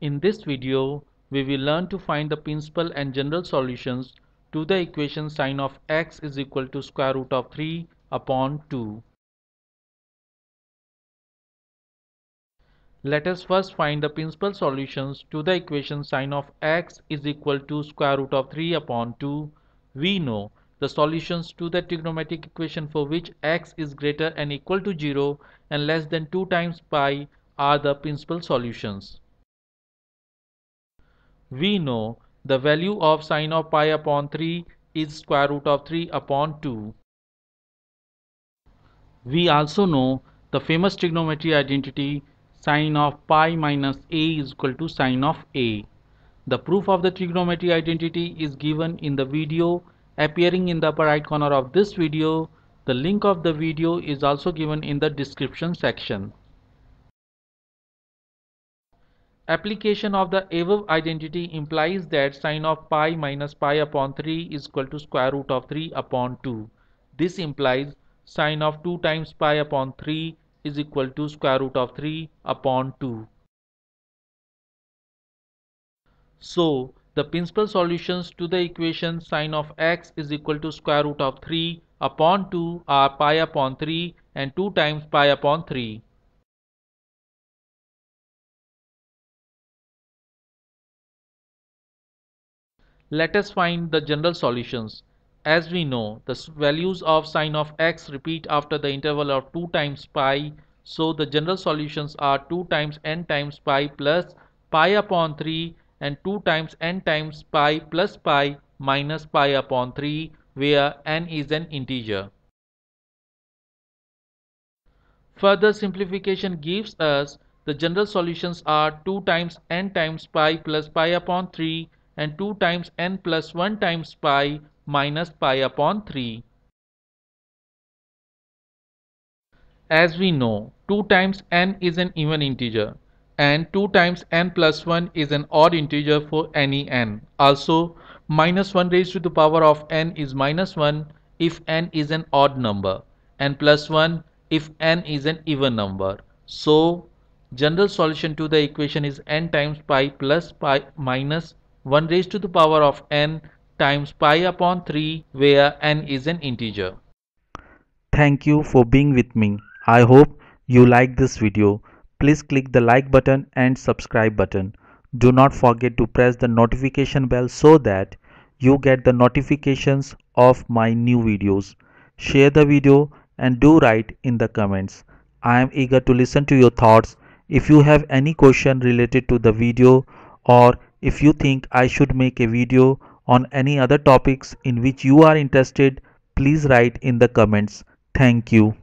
In this video, we will learn to find the principal and general solutions to the equation sine of x is equal to square root of 3 upon 2. Let us first find the principal solutions to the equation sine of x is equal to square root of 3 upon 2. We know the solutions to the trigonometric equation for which x is greater and equal to 0 and less than 2 times pi are the principal solutions we know the value of sine of pi upon 3 is square root of 3 upon 2. We also know the famous trigonometry identity sine of pi minus a is equal to sine of a. The proof of the trigonometry identity is given in the video appearing in the upper right corner of this video. The link of the video is also given in the description section. Application of the above identity implies that sine of pi minus pi upon 3 is equal to square root of 3 upon 2. This implies sine of 2 times pi upon 3 is equal to square root of 3 upon 2. So, the principal solutions to the equation sine of x is equal to square root of 3 upon 2 are pi upon 3 and 2 times pi upon 3. Let us find the general solutions. As we know, the values of sine of x repeat after the interval of 2 times pi. So the general solutions are 2 times n times pi plus pi upon 3 and 2 times n times pi plus pi minus pi upon 3 where n is an integer. Further simplification gives us the general solutions are 2 times n times pi plus pi upon 3 and 2 times n plus 1 times pi minus pi upon 3. As we know, 2 times n is an even integer and 2 times n plus 1 is an odd integer for any n. Also, minus 1 raised to the power of n is minus 1 if n is an odd number and plus 1 if n is an even number. So, general solution to the equation is n times pi plus pi minus 1 raised to the power of n times pi upon 3 where n is an integer. Thank you for being with me. I hope you like this video. Please click the like button and subscribe button. Do not forget to press the notification bell so that you get the notifications of my new videos. Share the video and do write in the comments. I am eager to listen to your thoughts. If you have any question related to the video or if you think I should make a video on any other topics in which you are interested, please write in the comments. Thank you.